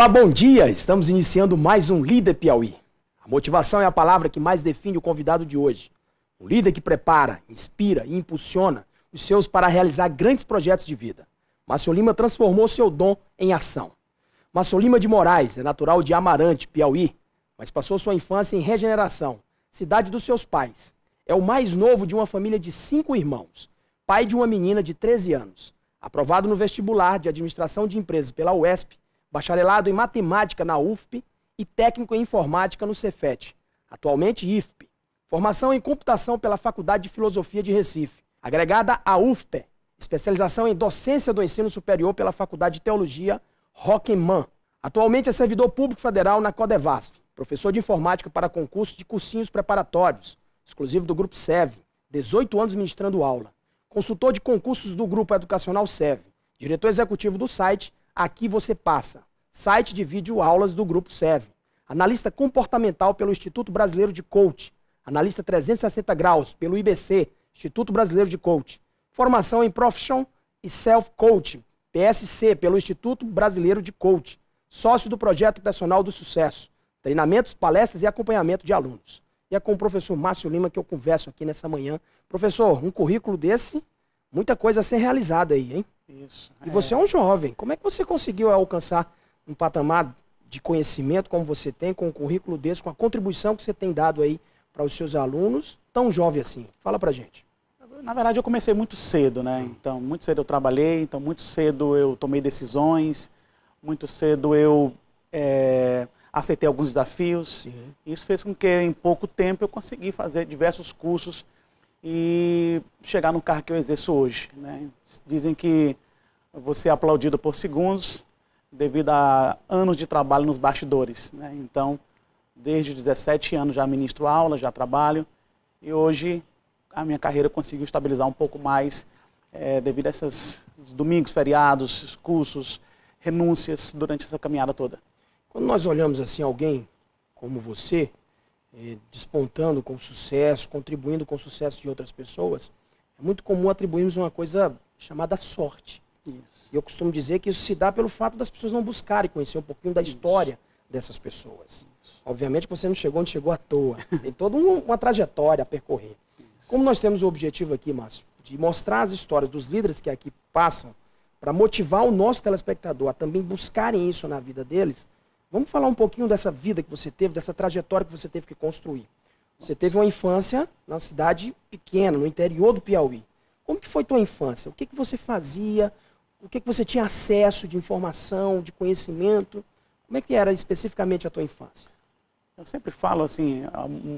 Olá, bom dia! Estamos iniciando mais um Líder Piauí. A motivação é a palavra que mais define o convidado de hoje. Um líder que prepara, inspira e impulsiona os seus para realizar grandes projetos de vida. Márcio Lima transformou seu dom em ação. Márcio Lima de Moraes é natural de Amarante, Piauí, mas passou sua infância em Regeneração, cidade dos seus pais. É o mais novo de uma família de cinco irmãos, pai de uma menina de 13 anos. Aprovado no vestibular de administração de empresas pela UESP, bacharelado em matemática na UFP e técnico em informática no Cefet, atualmente IFP. Formação em computação pela Faculdade de Filosofia de Recife, agregada à UFPE. Especialização em docência do ensino superior pela Faculdade de Teologia Rockman. Atualmente é servidor público federal na Codevasf, professor de informática para concurso de cursinhos preparatórios, exclusivo do grupo SEV, 18 anos ministrando aula. Consultor de concursos do grupo educacional SEV, diretor executivo do site Aqui Você Passa, site de vídeo aulas do Grupo SEV, analista comportamental pelo Instituto Brasileiro de Coach, analista 360 graus pelo IBC, Instituto Brasileiro de Coach, formação em Profession e Self-Coaching, PSC, pelo Instituto Brasileiro de Coach, sócio do projeto Personal do Sucesso, treinamentos, palestras e acompanhamento de alunos. E é com o professor Márcio Lima que eu converso aqui nessa manhã. Professor, um currículo desse, muita coisa a ser realizada aí, hein? Isso. E é. você é um jovem. Como é que você conseguiu alcançar um patamar de conhecimento como você tem, com o um currículo desse, com a contribuição que você tem dado aí para os seus alunos, tão jovem assim? Fala para gente. Na verdade, eu comecei muito cedo, né? Então, muito cedo eu trabalhei, então muito cedo eu tomei decisões, muito cedo eu é, aceitei alguns desafios. Sim. Isso fez com que em pouco tempo eu consegui fazer diversos cursos e chegar no carro que eu exerço hoje. Né? Dizem que você é aplaudido por segundos, devido a anos de trabalho nos bastidores. Né? Então, desde 17 anos já ministro aula, já trabalho, e hoje a minha carreira conseguiu estabilizar um pouco mais é, devido a esses domingos, feriados, cursos, renúncias durante essa caminhada toda. Quando nós olhamos assim alguém como você, eh, despontando com sucesso, contribuindo com o sucesso de outras pessoas, é muito comum atribuirmos uma coisa chamada sorte. Isso. E eu costumo dizer que isso se dá pelo fato das pessoas não buscarem conhecer um pouquinho da isso. história dessas pessoas. Isso. Obviamente que você não chegou onde chegou à toa. Tem toda uma trajetória a percorrer. Isso. Como nós temos o objetivo aqui, Márcio, de mostrar as histórias dos líderes que aqui passam, para motivar o nosso telespectador a também buscarem isso na vida deles, vamos falar um pouquinho dessa vida que você teve, dessa trajetória que você teve que construir. Você teve uma infância na cidade pequena, no interior do Piauí. Como que foi tua infância? O que, que você fazia? o que, que você tinha acesso de informação, de conhecimento? Como é que era especificamente a tua infância? Eu sempre falo assim,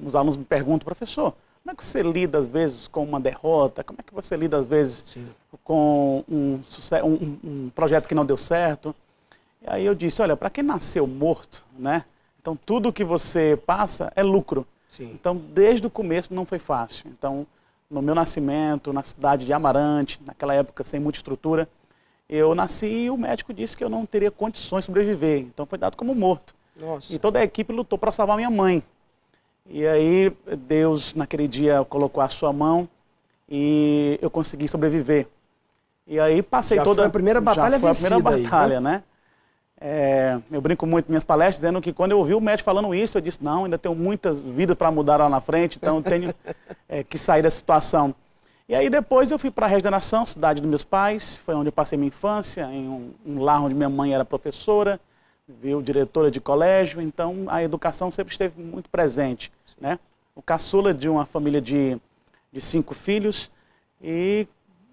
os alunos me perguntam, professor, como é que você lida às vezes com uma derrota? Como é que você lida às vezes Sim. com um, um, um, projeto que não deu certo? E aí eu disse, olha, para quem nasceu morto, né? Então tudo que você passa é lucro. Sim. Então desde o começo não foi fácil. Então no meu nascimento, na cidade de Amarante, naquela época sem muita estrutura, eu nasci e o médico disse que eu não teria condições de sobreviver. Então foi dado como morto. Nossa. E toda a equipe lutou para salvar minha mãe. E aí Deus, naquele dia, colocou a sua mão e eu consegui sobreviver. E aí passei já toda. Foi a primeira batalha já foi a primeira batalha, aí, né? né? É, eu brinco muito minhas palestras dizendo que quando eu ouvi o médico falando isso, eu disse: não, ainda tenho muitas vidas para mudar lá na frente, então eu tenho é, que sair da situação. E aí depois eu fui para a Região da Nação, cidade dos meus pais, foi onde eu passei minha infância, em um, um lar onde minha mãe era professora, viu, diretora de colégio, então a educação sempre esteve muito presente, né? O caçula de uma família de, de cinco filhos e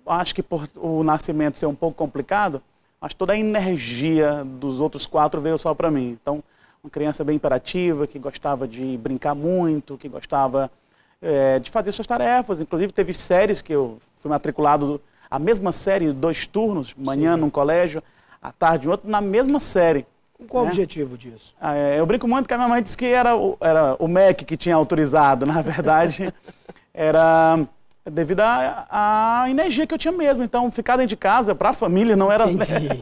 acho que por o nascimento ser um pouco complicado, mas toda a energia dos outros quatro veio só para mim. Então, uma criança bem imperativa, que gostava de brincar muito, que gostava é, de fazer suas tarefas. Inclusive, teve séries que eu fui matriculado, a mesma série, dois turnos, manhã Sim. num colégio, à tarde em outro, na mesma série. Qual né? o objetivo disso? Ah, é, eu brinco muito que a minha mãe disse que era o, era o MEC que tinha autorizado, na verdade, era devido à, energia que eu tinha mesmo. Então, ficar dentro de casa para a família não era,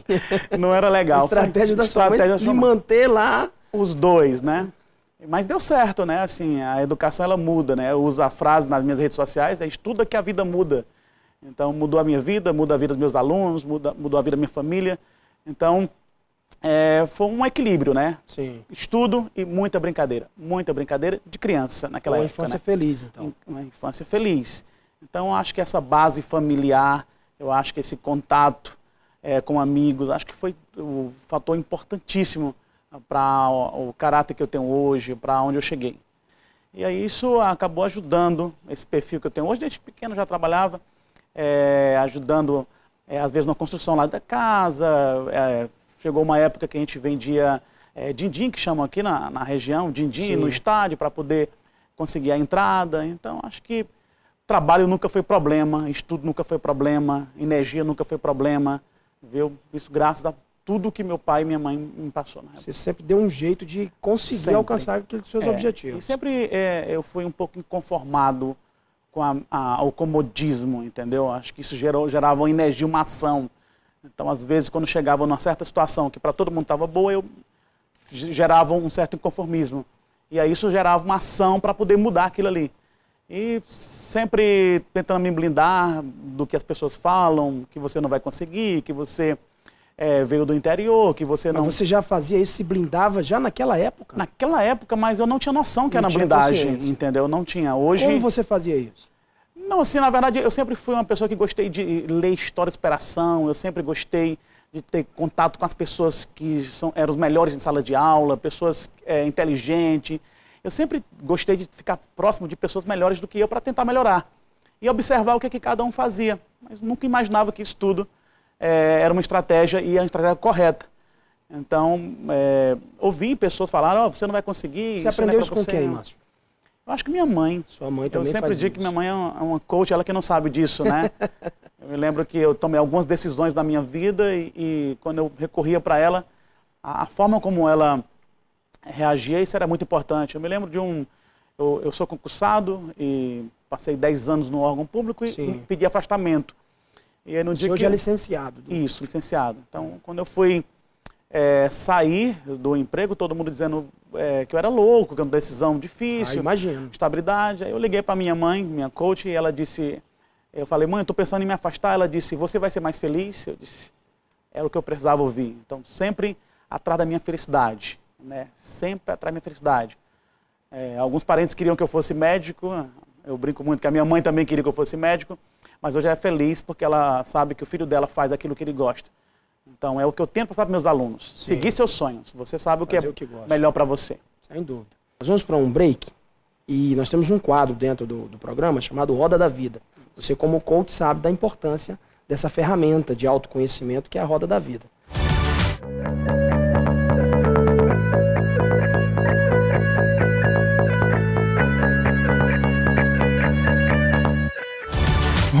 não era legal. Estratégia da sua mãe de manter lá. Os dois, né? Mas deu certo, né? Assim, a educação ela muda, né? Eu uso a frase nas minhas redes sociais, é estuda que a vida muda. Então mudou a minha vida, muda a vida dos meus alunos, muda, mudou a vida da minha família. Então é, foi um equilíbrio, né? Sim. Estudo e muita brincadeira, muita brincadeira de criança naquela uma época. Uma infância né? feliz, então. Uma infância feliz. Então acho que essa base familiar, eu acho que esse contato é, com amigos, acho que foi o um fator importantíssimo para o, caráter que eu tenho hoje, para onde eu cheguei. E aí isso acabou ajudando esse perfil que eu tenho hoje. Desde pequeno já trabalhava, é, ajudando, é, às vezes, na construção lá da casa. É, chegou uma época que a gente vendia é, din-din, que chamam aqui na, na região, din-din no estádio, para poder conseguir a entrada. Então, acho que trabalho nunca foi problema, estudo nunca foi problema, energia nunca foi problema. Viu? Isso graças a tudo que meu pai e minha mãe me passou. Na Você sempre deu um jeito de conseguir sempre. alcançar aqueles seus é, objetivos. E sempre é, eu fui um pouco inconformado com a, a, o comodismo, entendeu? Acho que isso gerou, gerava uma energia, uma ação. Então, às vezes, quando chegava numa certa situação que para todo mundo estava boa, eu gerava um certo inconformismo. E aí isso gerava uma ação para poder mudar aquilo ali. E sempre tentando me blindar do que as pessoas falam, que você não vai conseguir, que você é, veio do interior, que você não. Mas você já fazia isso, se blindava já naquela época? Naquela época, mas eu não tinha noção que não era blindagem, entendeu? Não tinha. Hoje. Como você fazia isso? Não, assim, na verdade, eu sempre fui uma pessoa que gostei de ler história de superação, eu sempre gostei de ter contato com as pessoas que são, eram os melhores em sala de aula, pessoas é, inteligentes. Eu sempre gostei de ficar próximo de pessoas melhores do que eu para tentar melhorar. E observar o que, que cada um fazia. Mas nunca imaginava que isso tudo é, era uma estratégia e a estratégia correta. Então, é, ouvi pessoas falaram, ó, oh, você não vai conseguir. Você é aprendeu é isso com quem, Márcio? Eu acho que minha mãe. Sua mãe também Eu sempre digo isso. que minha mãe é, é uma coach, ela que não sabe disso, né? eu me lembro que eu tomei algumas decisões da minha vida e, e quando eu recorria para ela, a, a, forma como ela reagia, isso era muito importante. Eu me lembro de um... Eu, eu sou concursado e passei 10 anos no órgão público e pedi afastamento. E aí, no o dia que... é licenciado. Do... Isso, licenciado. Então, quando eu fui é, sair do emprego, todo mundo dizendo é, que eu era louco, que era é uma decisão difícil. Ah, imagino. Estabilidade. Aí eu liguei para minha mãe, minha coach, e ela disse... Eu falei, mãe, eu estou pensando em me afastar. Ela disse, você vai ser mais feliz? Eu disse, era é o que eu precisava ouvir. Então, sempre atrás da minha felicidade. Né? Sempre atrás da minha felicidade. É, alguns parentes queriam que eu fosse médico. Eu brinco muito que a minha mãe também queria que eu fosse médico mas hoje é feliz porque ela sabe que o filho dela faz aquilo que ele gosta. Então é o que eu tento passar para meus alunos. Sim. Seguir seus sonhos. Você sabe o que é Fazer é o que melhor para você. Sem dúvida. Nós vamos para um break e nós temos um quadro dentro do, do programa chamado Roda da Vida. Você, como coach, sabe da importância dessa ferramenta de autoconhecimento que é a Roda da Vida.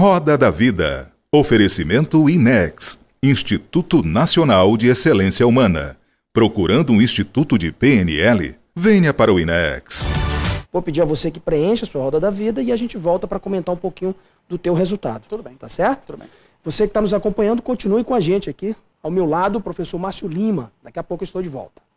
Roda da Vida. Oferecimento INEX, Instituto Nacional de Excelência Humana. Procurando um instituto de PNL? Venha para o INEX. Vou pedir a você que preencha a sua roda da vida e a gente volta para comentar um pouquinho do teu resultado. Tudo bem. Tá certo? Tudo bem. Você que está nos acompanhando, continue com a gente aqui. Ao meu lado, o professor Márcio Lima. Daqui a pouco eu estou de volta.